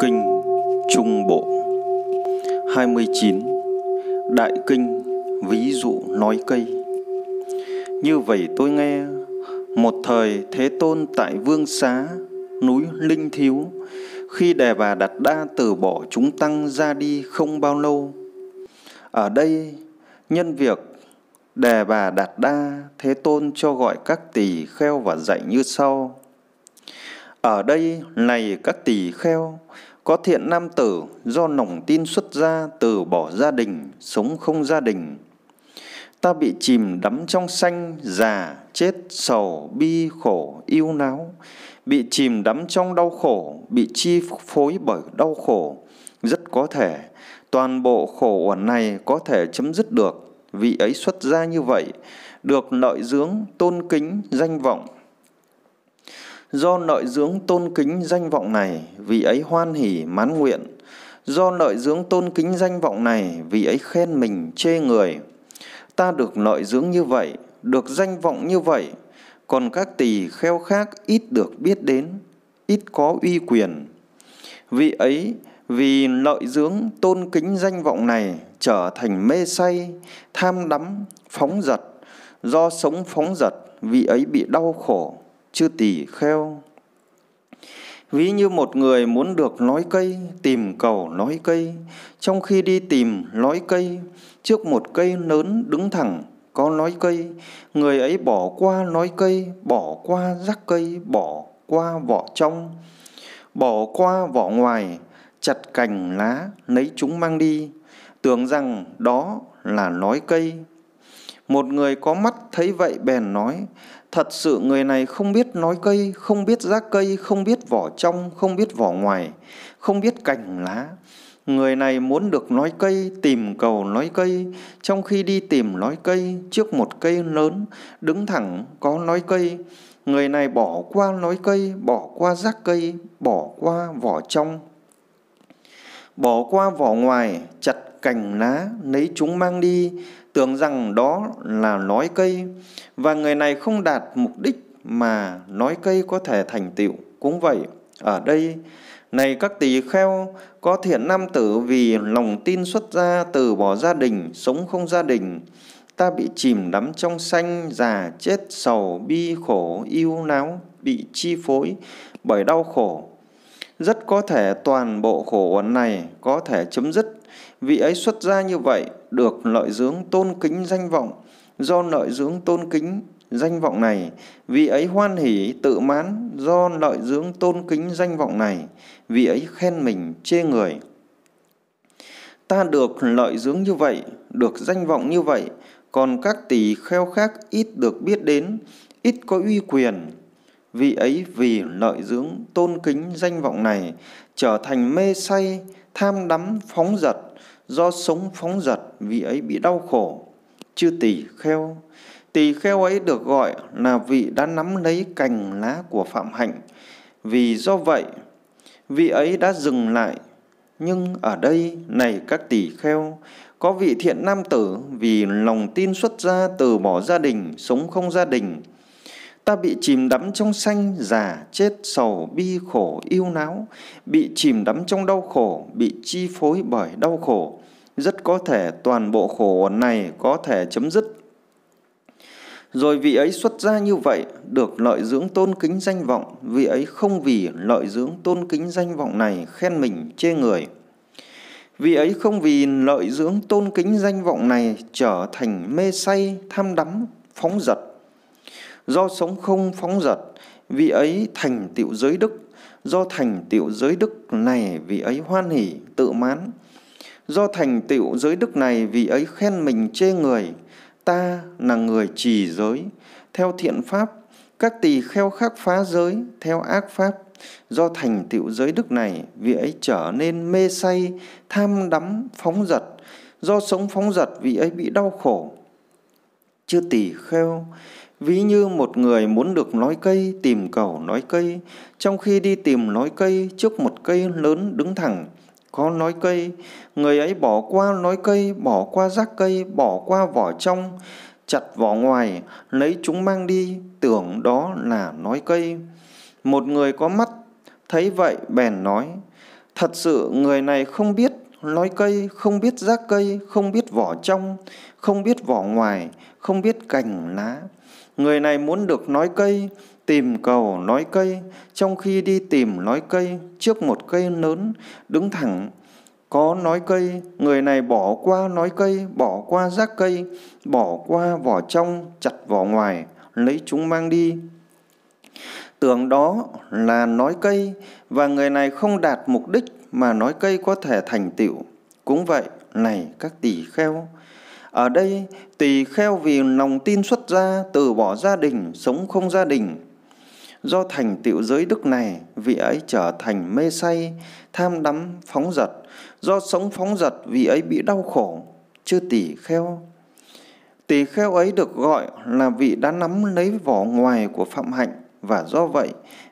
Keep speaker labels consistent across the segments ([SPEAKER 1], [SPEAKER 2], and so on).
[SPEAKER 1] Kinh Trung Bộ 29. Đại Kinh Ví dụ nói cây Như vậy tôi nghe Một thời Thế Tôn tại Vương Xá Núi Linh Thiếu Khi Đề Bà Đạt Đa từ bỏ chúng tăng ra đi không bao lâu Ở đây nhân việc Đề Bà Đạt Đa Thế Tôn cho gọi các tỳ kheo và dạy như sau ở đây này các tỳ kheo, có thiện nam tử do nồng tin xuất gia từ bỏ gia đình, sống không gia đình. Ta bị chìm đắm trong sanh, già, chết, sầu, bi, khổ, yêu náo, bị chìm đắm trong đau khổ, bị chi phối bởi đau khổ. Rất có thể, toàn bộ khổ uẩn này có thể chấm dứt được, vị ấy xuất gia như vậy, được lợi dưỡng, tôn kính, danh vọng, Do nội dưỡng tôn kính danh vọng này, vì ấy hoan hỉ mãn nguyện. Do nội dưỡng tôn kính danh vọng này, vì ấy khen mình chê người. Ta được nội dưỡng như vậy, được danh vọng như vậy, còn các tỳ kheo khác ít được biết đến, ít có uy quyền. Vị ấy vì lợi dưỡng tôn kính danh vọng này trở thành mê say, tham đắm, phóng dật, do sống phóng dật, vị ấy bị đau khổ, chư tỳ kheo ví như một người muốn được nói cây tìm cầu nói cây trong khi đi tìm nói cây trước một cây lớn đứng thẳng có nói cây người ấy bỏ qua nói cây bỏ qua rắc cây bỏ qua vỏ trong bỏ qua vỏ ngoài chặt cành lá lấy chúng mang đi tưởng rằng đó là nói cây một người có mắt thấy vậy bèn nói Thật sự người này không biết nói cây, không biết rác cây, không biết vỏ trong, không biết vỏ ngoài, không biết cành lá. Người này muốn được nói cây, tìm cầu nói cây, trong khi đi tìm nói cây, trước một cây lớn, đứng thẳng có nói cây. Người này bỏ qua nói cây, bỏ qua rác cây, bỏ qua vỏ trong, bỏ qua vỏ ngoài, chặt cành lá, lấy chúng mang đi, tưởng rằng đó là nói cây và người này không đạt mục đích mà nói cây có thể thành tựu cũng vậy ở đây này các tỳ kheo có thiện nam tử vì lòng tin xuất gia từ bỏ gia đình sống không gia đình ta bị chìm đắm trong sanh già chết sầu bi khổ yêu náo bị chi phối bởi đau khổ rất có thể toàn bộ khổ uẩn này có thể chấm dứt vị ấy xuất gia như vậy được lợi dưỡng tôn kính danh vọng do lợi dưỡng tôn kính danh vọng này vị ấy hoan hỷ tự mãn do lợi dưỡng tôn kính danh vọng này vị ấy khen mình chê người ta được lợi dưỡng như vậy được danh vọng như vậy còn các tỷ kheo khác ít được biết đến ít có uy quyền vị ấy vì lợi dưỡng tôn kính danh vọng này trở thành mê say tham đắm phóng dật do sống phóng dật, vị ấy bị đau khổ chư tỳ kheo tỳ kheo ấy được gọi là vị đã nắm lấy cành lá của phạm hạnh vì do vậy vị ấy đã dừng lại nhưng ở đây này các tỳ kheo có vị thiện nam tử vì lòng tin xuất gia từ bỏ gia đình sống không gia đình Ta bị chìm đắm trong sanh, già, chết, sầu, bi, khổ, yêu náo, bị chìm đắm trong đau khổ, bị chi phối bởi đau khổ. Rất có thể toàn bộ khổ này có thể chấm dứt. Rồi vị ấy xuất gia như vậy, được lợi dưỡng tôn kính danh vọng, vị ấy không vì lợi dưỡng tôn kính danh vọng này khen mình chê người. vị ấy không vì lợi dưỡng tôn kính danh vọng này trở thành mê say, tham đắm, phóng dật, do sống không phóng dật vị ấy thành tựu giới đức do thành tựu giới đức này vị ấy hoan hỉ tự mãn do thành tựu giới đức này vị ấy khen mình chê người ta là người trì giới theo thiện pháp các tỳ kheo khác phá giới theo ác pháp do thành tựu giới đức này vị ấy trở nên mê say tham đắm phóng dật do sống phóng dật vị ấy bị đau khổ chưa tỳ kheo ví như một người muốn được nói cây tìm cầu nói cây trong khi đi tìm nói cây trước một cây lớn đứng thẳng có nói cây người ấy bỏ qua nói cây bỏ qua rác cây bỏ qua vỏ trong chặt vỏ ngoài lấy chúng mang đi tưởng đó là nói cây một người có mắt thấy vậy bèn nói thật sự người này không biết nói cây không biết rác cây không biết vỏ trong không biết vỏ ngoài không biết cành lá Người này muốn được nói cây, tìm cầu nói cây, trong khi đi tìm nói cây, trước một cây lớn, đứng thẳng, có nói cây, người này bỏ qua nói cây, bỏ qua rác cây, bỏ qua vỏ trong, chặt vỏ ngoài, lấy chúng mang đi. Tưởng đó là nói cây và người này không đạt mục đích mà nói cây có thể thành tựu. Cũng vậy, này các tỷ kheo, ở đây, tỳ kheo vì lòng tin xuất gia, từ bỏ gia đình, sống không gia đình. Do thành tựu giới đức này, vị ấy trở thành mê say, tham đắm, phóng dật. Do sống phóng dật, vị ấy bị đau khổ, chưa tỳ kheo. Tỳ kheo ấy được gọi là vị đã nắm lấy vỏ ngoài của phạm hạnh và do vậy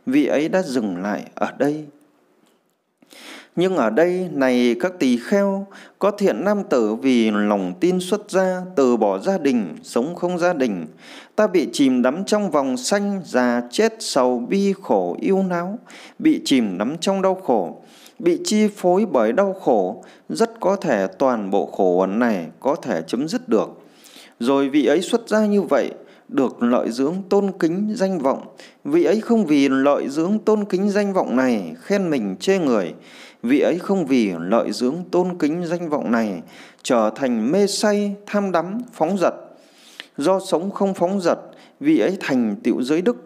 [SPEAKER 1] vị ấy đã dừng lại ở đây nhưng ở đây này các tỳ kheo, có thiện nam tử vì lòng tin xuất gia, từ bỏ gia đình, sống không gia đình. Ta bị chìm đắm trong vòng xanh, già chết sầu bi khổ yêu náo, bị chìm đắm trong đau khổ, bị chi phối bởi đau khổ, rất có thể toàn bộ khổ ẩn này có thể chấm dứt được. Rồi vị ấy xuất gia như vậy, được lợi dưỡng tôn kính danh vọng vị ấy không vì lợi dưỡng tôn kính danh vọng này khen mình chê người vị ấy không vì lợi dưỡng tôn kính danh vọng này trở thành mê say tham đắm phóng dật do sống không phóng dật vị ấy thành tựu giới đức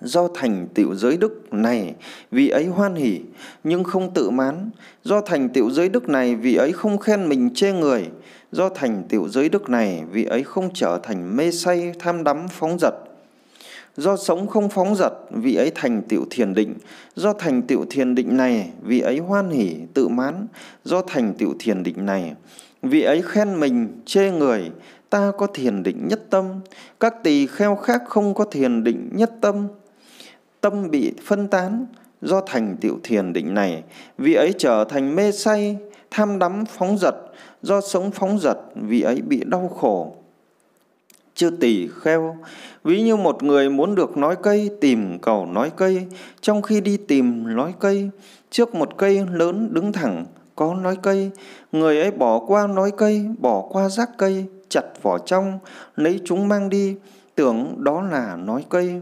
[SPEAKER 1] do thành tựu giới đức này vị ấy hoan hỉ nhưng không tự mán do thành tựu giới đức này vị ấy không khen mình chê người do thành tựu giới đức này vị ấy không trở thành mê say tham đắm phóng dật do sống không phóng dật vị ấy thành tựu thiền định do thành tựu thiền định này vị ấy hoan hỉ tự mãn do thành tựu thiền định này vị ấy khen mình chê người ta có thiền định nhất tâm các tỳ kheo khác không có thiền định nhất tâm tâm bị phân tán do thành tựu thiền định này vị ấy trở thành mê say tham đắm phóng dật do sống phóng dật vị ấy bị đau khổ chưa tỳ kheo ví như một người muốn được nói cây tìm cầu nói cây trong khi đi tìm nói cây trước một cây lớn đứng thẳng có nói cây người ấy bỏ qua nói cây bỏ qua rác cây chặt vỏ trong lấy chúng mang đi tưởng đó là nói cây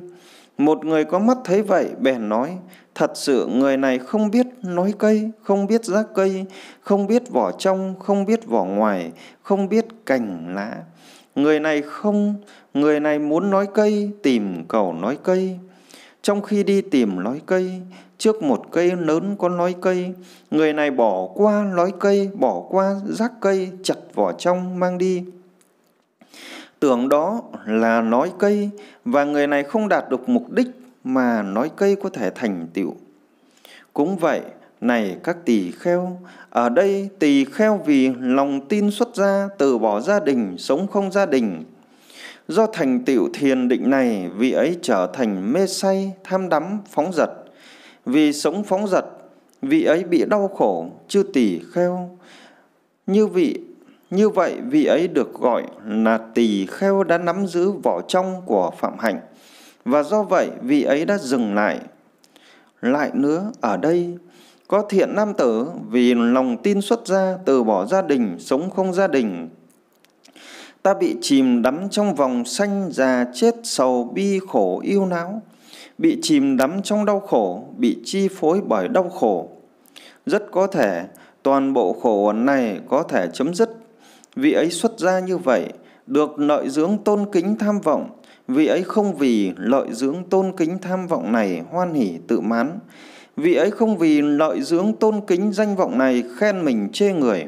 [SPEAKER 1] một người có mắt thấy vậy bèn nói thật sự người này không biết nói cây không biết rác cây không biết vỏ trong không biết vỏ ngoài không biết cành lá người này không người này muốn nói cây tìm cầu nói cây trong khi đi tìm nói cây trước một cây lớn có nói cây người này bỏ qua nói cây bỏ qua rác cây chặt vỏ trong mang đi tưởng đó là nói cây và người này không đạt được mục đích mà nói cây có thể thành tựu cũng vậy này các tỳ kheo, ở đây tỳ kheo vì lòng tin xuất gia, từ bỏ gia đình, sống không gia đình. Do thành tựu thiền định này, vị ấy trở thành mê say, tham đắm, phóng dật. Vì sống phóng dật, vị ấy bị đau khổ, chưa tỳ kheo. Như vị như vậy vị ấy được gọi là tỳ kheo đã nắm giữ vỏ trong của phạm hạnh và do vậy vị ấy đã dừng lại. Lại nữa ở đây có thiện nam tử vì lòng tin xuất ra từ bỏ gia đình, sống không gia đình. Ta bị chìm đắm trong vòng sanh già chết sầu bi khổ yêu não, bị chìm đắm trong đau khổ, bị chi phối bởi đau khổ. Rất có thể toàn bộ khổ này có thể chấm dứt. Vị ấy xuất ra như vậy, được lợi dưỡng tôn kính tham vọng, vị ấy không vì lợi dưỡng tôn kính tham vọng này hoan hỉ tự mãn Vị ấy không vì lợi dưỡng tôn kính danh vọng này khen mình chê người.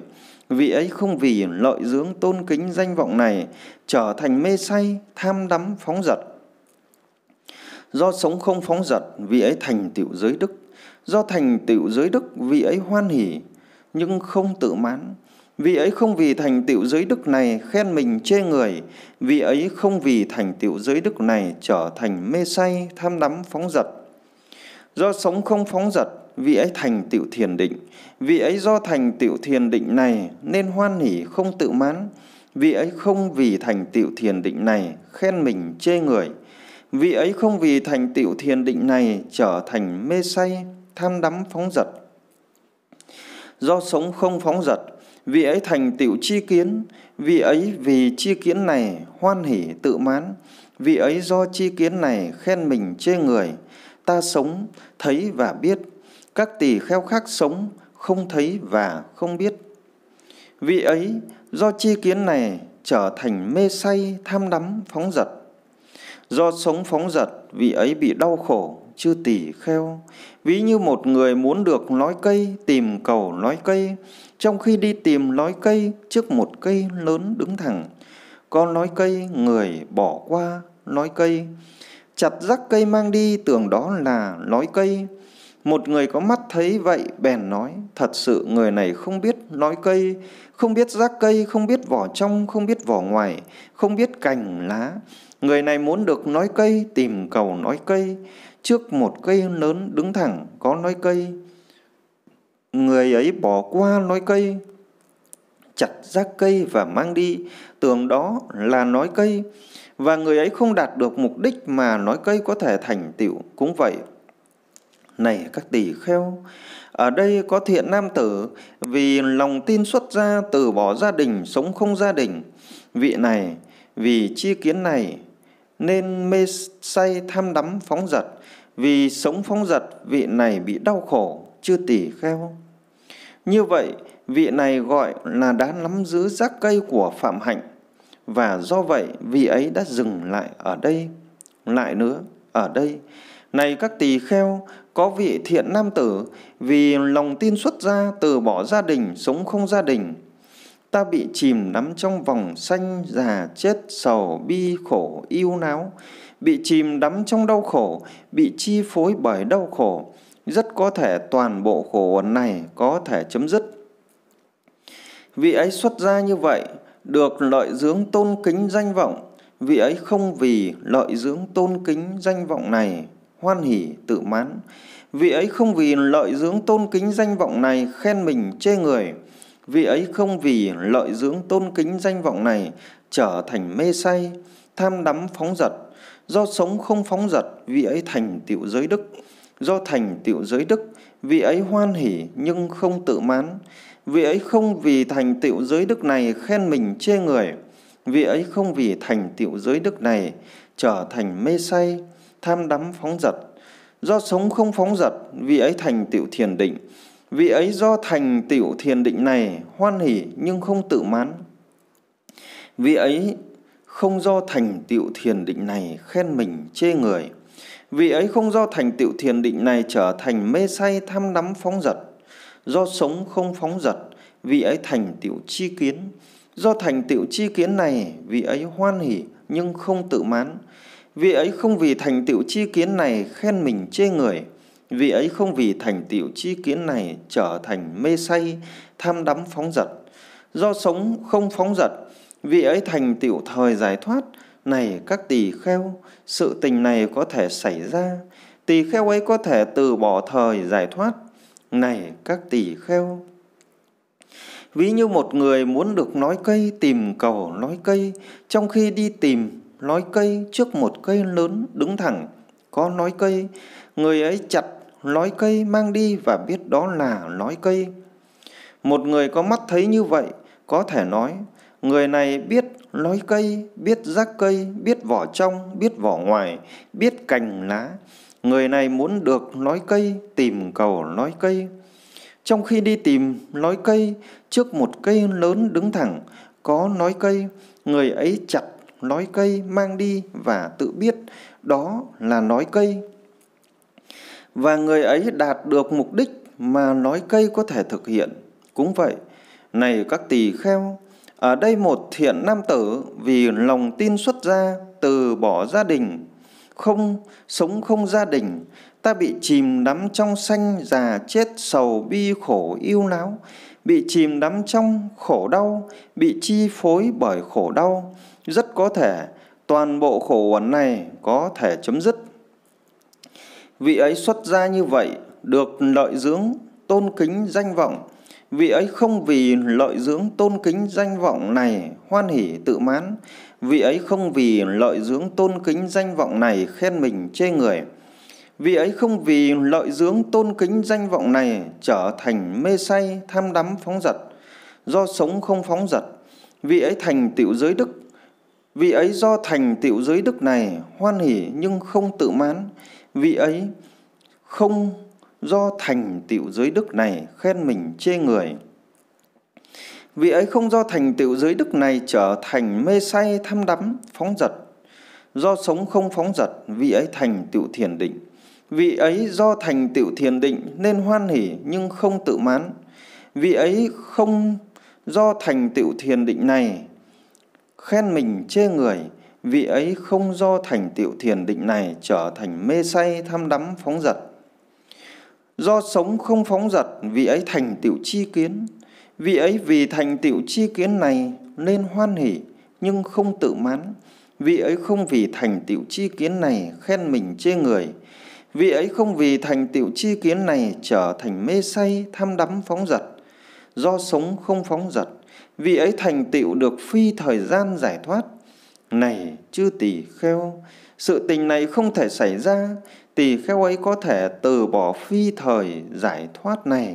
[SPEAKER 1] Vị ấy không vì lợi dưỡng tôn kính danh vọng này trở thành mê say, tham đắm, phóng dật. Do sống không phóng dật, vị ấy thành tựu giới đức. Do thành tựu giới đức, vị ấy hoan hỉ, nhưng không tự mãn. Vị ấy không vì thành tựu giới đức này khen mình chê người, vị ấy không vì thành tựu giới đức này trở thành mê say, tham đắm, phóng dật do sống không phóng dật vị ấy thành tựu thiền định vị ấy do thành tựu thiền định này nên hoan hỉ không tự mãn vị ấy không vì thành tựu thiền định này khen mình chê người vị ấy không vì thành tựu thiền định này trở thành mê say tham đắm phóng dật do sống không phóng dật vị ấy thành tựu chi kiến vị ấy vì chi kiến này hoan hỉ tự mãn vị ấy do chi kiến này khen mình chê người ta sống thấy và biết các tỷ kheo khác sống không thấy và không biết vị ấy do chi kiến này trở thành mê say tham đắm phóng dật do sống phóng dật vị ấy bị đau khổ chưa tỷ kheo ví như một người muốn được nói cây tìm cầu nói cây trong khi đi tìm nói cây trước một cây lớn đứng thẳng có nói cây người bỏ qua nói cây chặt rắc cây mang đi tưởng đó là nói cây một người có mắt thấy vậy bèn nói thật sự người này không biết nói cây không biết rác cây không biết vỏ trong không biết vỏ ngoài không biết cành lá người này muốn được nói cây tìm cầu nói cây trước một cây lớn đứng thẳng có nói cây người ấy bỏ qua nói cây chặt rác cây và mang đi tưởng đó là nói cây và người ấy không đạt được mục đích mà nói cây có thể thành tựu cũng vậy. Này các tỷ kheo, ở đây có thiện nam tử vì lòng tin xuất gia từ bỏ gia đình sống không gia đình. Vị này vì chi kiến này nên mê say tham đắm phóng dật, vì sống phóng dật vị này bị đau khổ, chưa tỷ kheo. Như vậy, vị này gọi là đã nắm giữ giác cây của phạm hạnh và do vậy vị ấy đã dừng lại ở đây, lại nữa, ở đây. Này các tỳ kheo, có vị thiện nam tử, vì lòng tin xuất ra từ bỏ gia đình, sống không gia đình. Ta bị chìm đắm trong vòng sanh già, chết, sầu, bi, khổ, yêu náo, bị chìm đắm trong đau khổ, bị chi phối bởi đau khổ. Rất có thể toàn bộ khổ này có thể chấm dứt. Vị ấy xuất ra như vậy, được lợi dưỡng tôn kính danh vọng vị ấy không vì lợi dưỡng tôn kính danh vọng này hoan hỉ tự mãn vị ấy không vì lợi dưỡng tôn kính danh vọng này khen mình chê người vị ấy không vì lợi dưỡng tôn kính danh vọng này trở thành mê say tham đắm phóng dật do sống không phóng dật vị ấy thành tựu giới đức do thành tựu giới đức vị ấy hoan hỉ nhưng không tự mãn Vị ấy không vì thành tựu giới đức này khen mình chê người. Vị ấy không vì thành tựu giới đức này trở thành mê say, tham đắm phóng dật. Do sống không phóng dật, vị ấy thành tựu thiền định. Vị ấy do thành tựu thiền định này hoan hỷ nhưng không tự mãn. Vị ấy không do thành tựu thiền định này khen mình chê người. Vị ấy không do thành tựu thiền định này trở thành mê say tham đắm phóng dật do sống không phóng dật vị ấy thành tựu chi kiến do thành tựu chi kiến này vị ấy hoan hỉ nhưng không tự mãn vị ấy không vì thành tựu chi kiến này khen mình chê người vị ấy không vì thành tựu chi kiến này trở thành mê say tham đắm phóng dật do sống không phóng dật vị ấy thành tựu thời giải thoát này các tỳ kheo sự tình này có thể xảy ra tỳ kheo ấy có thể từ bỏ thời giải thoát này các tỷ kheo ví như một người muốn được nói cây tìm cầu nói cây trong khi đi tìm nói cây trước một cây lớn đứng thẳng có nói cây người ấy chặt nói cây mang đi và biết đó là nói cây một người có mắt thấy như vậy có thể nói người này biết nói cây biết rác cây biết vỏ trong biết vỏ ngoài biết cành lá Người này muốn được nói cây, tìm cầu nói cây. Trong khi đi tìm nói cây, trước một cây lớn đứng thẳng, có nói cây, người ấy chặt nói cây mang đi và tự biết đó là nói cây. Và người ấy đạt được mục đích mà nói cây có thể thực hiện. Cũng vậy, này các tỳ kheo, ở đây một thiện nam tử vì lòng tin xuất ra từ bỏ gia đình không sống không gia đình ta bị chìm đắm trong sanh già chết sầu bi khổ yêu não bị chìm đắm trong khổ đau bị chi phối bởi khổ đau rất có thể toàn bộ khổ uẩn này có thể chấm dứt vị ấy xuất gia như vậy được lợi dưỡng tôn kính danh vọng vị ấy không vì lợi dưỡng tôn kính danh vọng này hoan hỉ tự mãn vị ấy không vì lợi dưỡng tôn kính danh vọng này khen mình chê người. Vị ấy không vì lợi dưỡng tôn kính danh vọng này trở thành mê say, tham đắm phóng dật, do sống không phóng dật. Vị ấy thành tựu giới đức. Vị ấy do thành tựu giới đức này hoan hỉ nhưng không tự mãn. Vị ấy không do thành tựu giới đức này khen mình chê người vị ấy không do thành tựu dưới đức này trở thành mê say tham đắm phóng dật do sống không phóng dật vị ấy thành tựu thiền định vị ấy do thành tựu thiền định nên hoan hỉ nhưng không tự mãn vị ấy không do thành tựu thiền định này khen mình chê người vị ấy không do thành tựu thiền định này trở thành mê say tham đắm phóng dật do sống không phóng dật vị ấy thành tựu chi kiến Vị ấy vì thành tựu chi kiến này nên hoan hỷ nhưng không tự mãn. Vị ấy không vì thành tựu chi kiến này khen mình chê người. Vị ấy không vì thành tựu chi kiến này trở thành mê say, tham đắm phóng dật. Do sống không phóng dật, vị ấy thành tựu được phi thời gian giải thoát. Này chư tỷ kheo, sự tình này không thể xảy ra, tỷ kheo ấy có thể từ bỏ phi thời giải thoát này.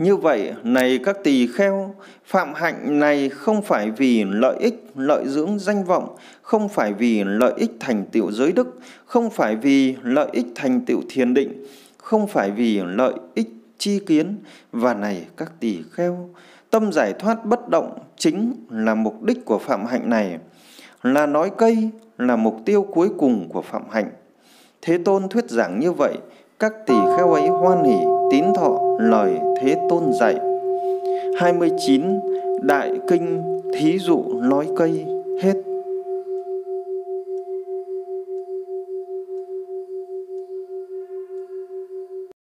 [SPEAKER 1] Như vậy, này các tỳ kheo, phạm hạnh này không phải vì lợi ích, lợi dưỡng danh vọng, không phải vì lợi ích thành tựu giới đức, không phải vì lợi ích thành tựu thiền định, không phải vì lợi ích chi kiến. Và này các tỳ kheo, tâm giải thoát bất động chính là mục đích của phạm hạnh này, là nói cây, là mục tiêu cuối cùng của phạm hạnh. Thế Tôn thuyết giảng như vậy, các tỳ kheo ấy hoan hỷ tín thọ lời thế tôn dạy 29 đại kinh thí dụ nói cây hết